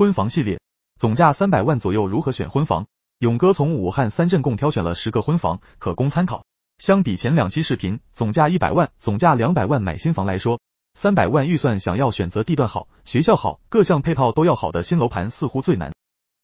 婚房系列，总价三百万左右，如何选婚房？勇哥从武汉三镇共挑选了十个婚房，可供参考。相比前两期视频，总价一百万、总价两百万买新房来说，三百万预算想要选择地段好、学校好、各项配套都要好的新楼盘似乎最难。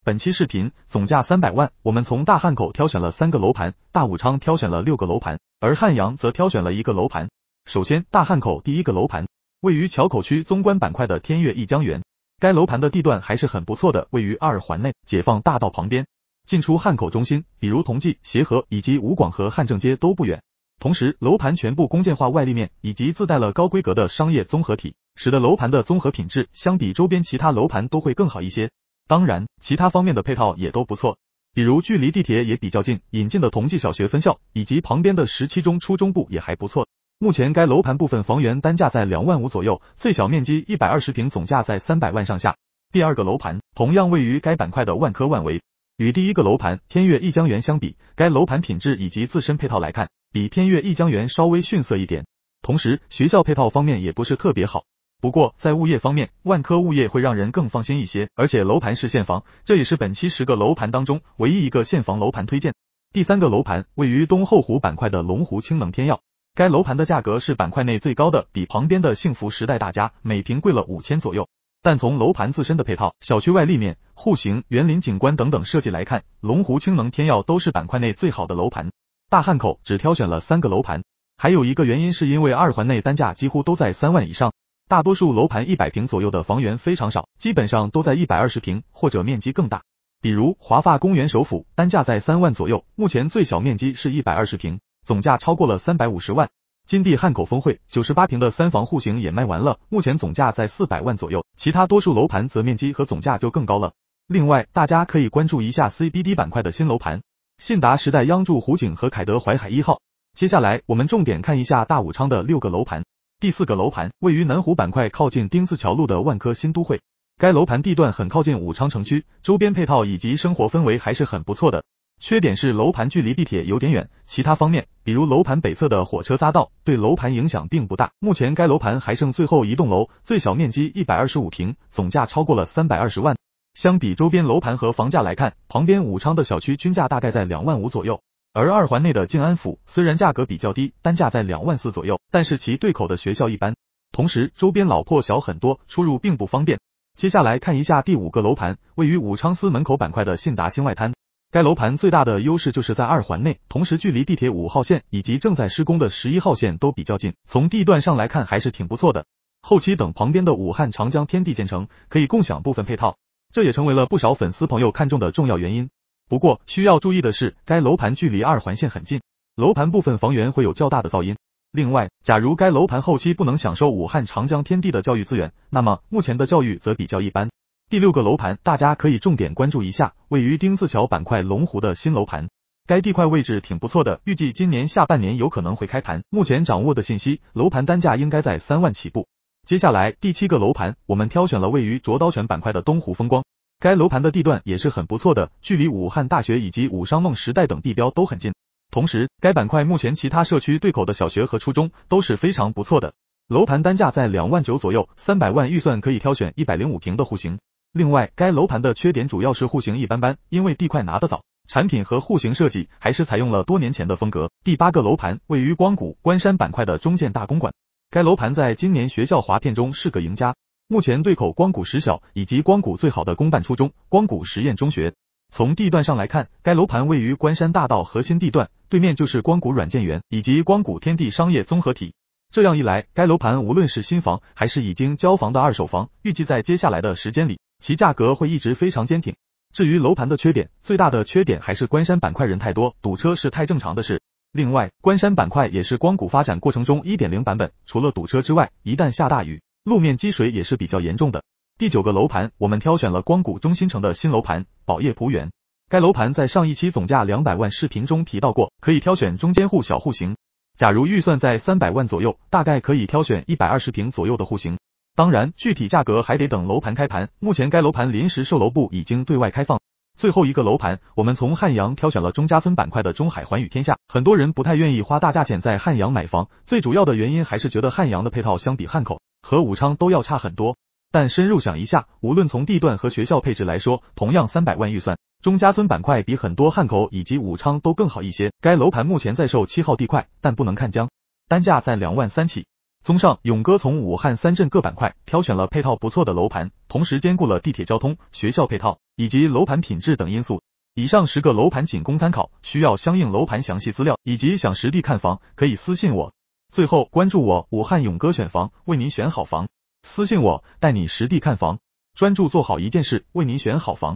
本期视频总价三百万，我们从大汉口挑选了三个楼盘，大武昌挑选了六个楼盘，而汉阳则挑选了一个楼盘。首先，大汉口第一个楼盘位于硚口区宗关板块的天悦逸江园。该楼盘的地段还是很不错的，位于二环内，解放大道旁边，进出汉口中心，比如同济、协和以及武广和汉正街都不远。同时，楼盘全部公建化外立面，以及自带了高规格的商业综合体，使得楼盘的综合品质相比周边其他楼盘都会更好一些。当然，其他方面的配套也都不错，比如距离地铁也比较近，引进的同济小学分校，以及旁边的十七中初中部也还不错。目前该楼盘部分房源单价在两万五左右，最小面积一百二十平，总价在三百万上下。第二个楼盘同样位于该板块的万科万维，与第一个楼盘天悦一江园相比，该楼盘品质以及自身配套来看，比天悦一江园稍微逊色一点。同时学校配套方面也不是特别好，不过在物业方面，万科物业会让人更放心一些。而且楼盘是现房，这也是本期十个楼盘当中唯一一个现房楼盘推荐。第三个楼盘位于东后湖板块的龙湖青冷天曜。该楼盘的价格是板块内最高的，比旁边的幸福时代大家每平贵了五千左右。但从楼盘自身的配套、小区外立面、户型、园林景观等等设计来看，龙湖青能天耀都是板块内最好的楼盘。大汉口只挑选了三个楼盘，还有一个原因是因为二环内单价几乎都在三万以上，大多数楼盘一百平左右的房源非常少，基本上都在一百二十平或者面积更大。比如华发公园首府，单价在三万左右，目前最小面积是一百二十平。总价超过了三百五十万，金地汉口峰会九十八平的三房户型也卖完了，目前总价在四百万左右。其他多数楼盘则面积和总价就更高了。另外，大家可以关注一下 CBD 板块的新楼盘，信达时代央筑、湖景和凯德淮海一号。接下来我们重点看一下大武昌的六个楼盘。第四个楼盘位于南湖板块，靠近丁字桥路的万科新都会，该楼盘地段很靠近武昌城区，周边配套以及生活氛围还是很不错的。缺点是楼盘距离地铁有点远，其他方面，比如楼盘北侧的火车匝道，对楼盘影响并不大。目前该楼盘还剩最后一栋楼，最小面积一百二十五平，总价超过了三百二十万。相比周边楼盘和房价来看，旁边武昌的小区均价大概在两万五左右，而二环内的静安府虽然价格比较低，单价在两万四左右，但是其对口的学校一般，同时周边老破小很多，出入并不方便。接下来看一下第五个楼盘，位于武昌司门口板块的信达新外滩。该楼盘最大的优势就是在二环内，同时距离地铁五号线以及正在施工的十一号线都比较近。从地段上来看，还是挺不错的。后期等旁边的武汉长江天地建成，可以共享部分配套，这也成为了不少粉丝朋友看中的重要原因。不过需要注意的是，该楼盘距离二环线很近，楼盘部分房源会有较大的噪音。另外，假如该楼盘后期不能享受武汉长江天地的教育资源，那么目前的教育则比较一般。第六个楼盘，大家可以重点关注一下，位于丁字桥板块龙湖的新楼盘。该地块位置挺不错的，预计今年下半年有可能会开盘。目前掌握的信息，楼盘单价应该在三万起步。接下来第七个楼盘，我们挑选了位于卓刀泉板块的东湖风光。该楼盘的地段也是很不错的，距离武汉大学以及武商梦时代等地标都很近。同时，该板块目前其他社区对口的小学和初中都是非常不错的。楼盘单价在两万九左右，三百万预算可以挑选一百零五平的户型。另外，该楼盘的缺点主要是户型一般般，因为地块拿得早，产品和户型设计还是采用了多年前的风格。第八个楼盘位于光谷关山板块的中建大公馆，该楼盘在今年学校划片中是个赢家，目前对口光谷十小以及光谷最好的公办初中光谷实验中学。从地段上来看，该楼盘位于关山大道核心地段，对面就是光谷软件园以及光谷天地商业综合体。这样一来，该楼盘无论是新房还是已经交房的二手房，预计在接下来的时间里。其价格会一直非常坚挺。至于楼盘的缺点，最大的缺点还是关山板块人太多，堵车是太正常的事。另外，关山板块也是光谷发展过程中一点零版本，除了堵车之外，一旦下大雨，路面积水也是比较严重的。第九个楼盘，我们挑选了光谷中心城的新楼盘宝业璞园。该楼盘在上一期总价两百万视频中提到过，可以挑选中间户小户型。假如预算在三百万左右，大概可以挑选一百二十平左右的户型。当然，具体价格还得等楼盘开盘。目前该楼盘临时售楼部已经对外开放。最后一个楼盘，我们从汉阳挑选了钟家村板块的中海寰宇天下。很多人不太愿意花大价钱在汉阳买房，最主要的原因还是觉得汉阳的配套相比汉口和武昌都要差很多。但深入想一下，无论从地段和学校配置来说，同样三百万预算，钟家村板块比很多汉口以及武昌都更好一些。该楼盘目前在售 七号地块，但不能看江，单价在两万三起。综上，勇哥从武汉三镇各板块挑选了配套不错的楼盘，同时兼顾了地铁交通、学校配套以及楼盘品质等因素。以上十个楼盘仅供参考，需要相应楼盘详细资料以及想实地看房，可以私信我。最后关注我，武汉勇哥选房，为您选好房。私信我，带你实地看房，专注做好一件事，为您选好房。